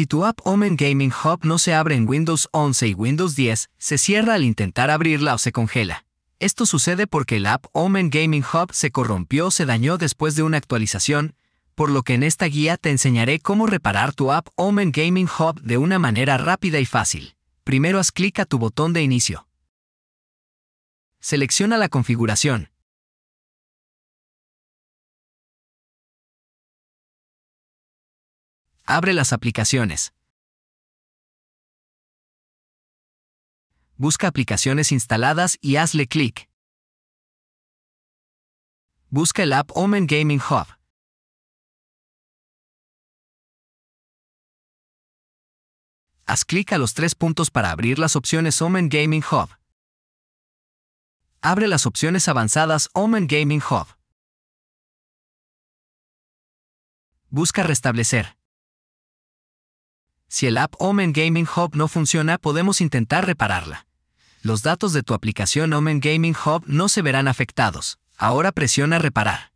Si tu app Omen Gaming Hub no se abre en Windows 11 y Windows 10, se cierra al intentar abrirla o se congela. Esto sucede porque el app Omen Gaming Hub se corrompió o se dañó después de una actualización, por lo que en esta guía te enseñaré cómo reparar tu app Omen Gaming Hub de una manera rápida y fácil. Primero haz clic a tu botón de inicio. Selecciona la configuración. Abre las aplicaciones. Busca aplicaciones instaladas y hazle clic. Busca el app Omen Gaming Hub. Haz clic a los tres puntos para abrir las opciones Omen Gaming Hub. Abre las opciones avanzadas Omen Gaming Hub. Busca restablecer. Si el app Omen Gaming Hub no funciona, podemos intentar repararla. Los datos de tu aplicación Omen Gaming Hub no se verán afectados. Ahora presiona Reparar.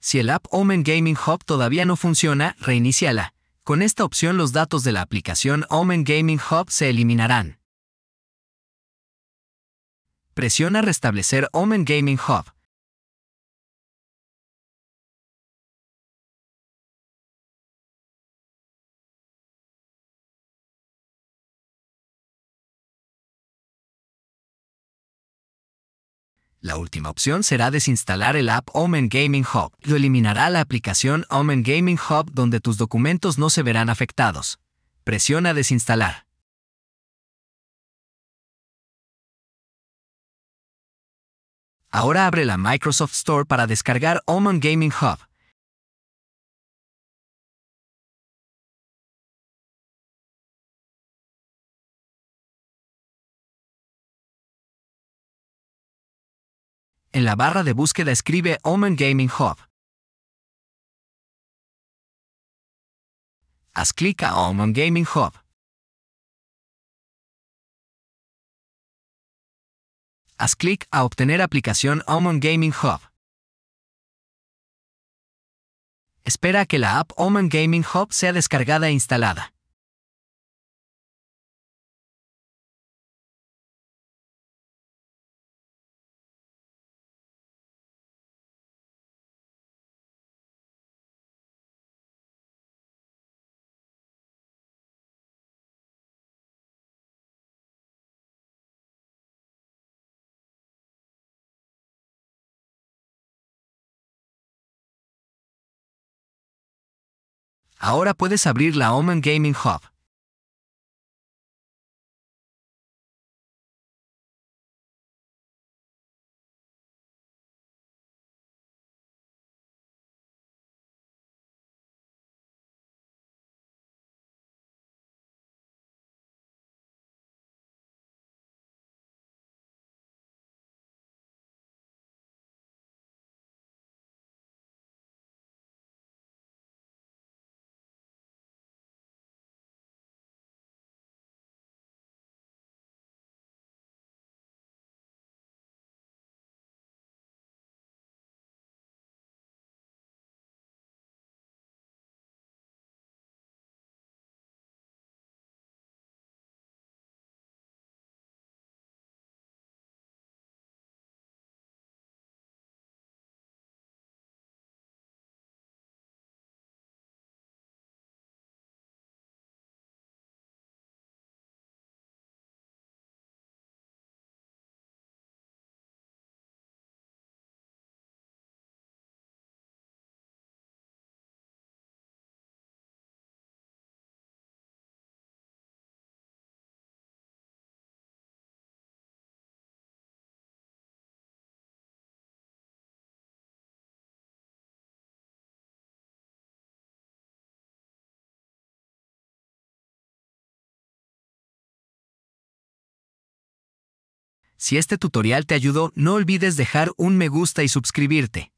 Si el app Omen Gaming Hub todavía no funciona, reiniciala. Con esta opción los datos de la aplicación Omen Gaming Hub se eliminarán. Presiona Restablecer Omen Gaming Hub. La última opción será desinstalar el app Omen Gaming Hub. Lo eliminará la aplicación Omen Gaming Hub donde tus documentos no se verán afectados. Presiona desinstalar. Ahora abre la Microsoft Store para descargar Omen Gaming Hub. en la barra de búsqueda escribe Omen Gaming Hub. Haz clic a Omen Gaming Hub. Haz clic a obtener aplicación Omen Gaming Hub. Espera que la app Omen Gaming Hub sea descargada e instalada. Ahora puedes abrir la Omen Gaming Hub. Si este tutorial te ayudó, no olvides dejar un me gusta y suscribirte.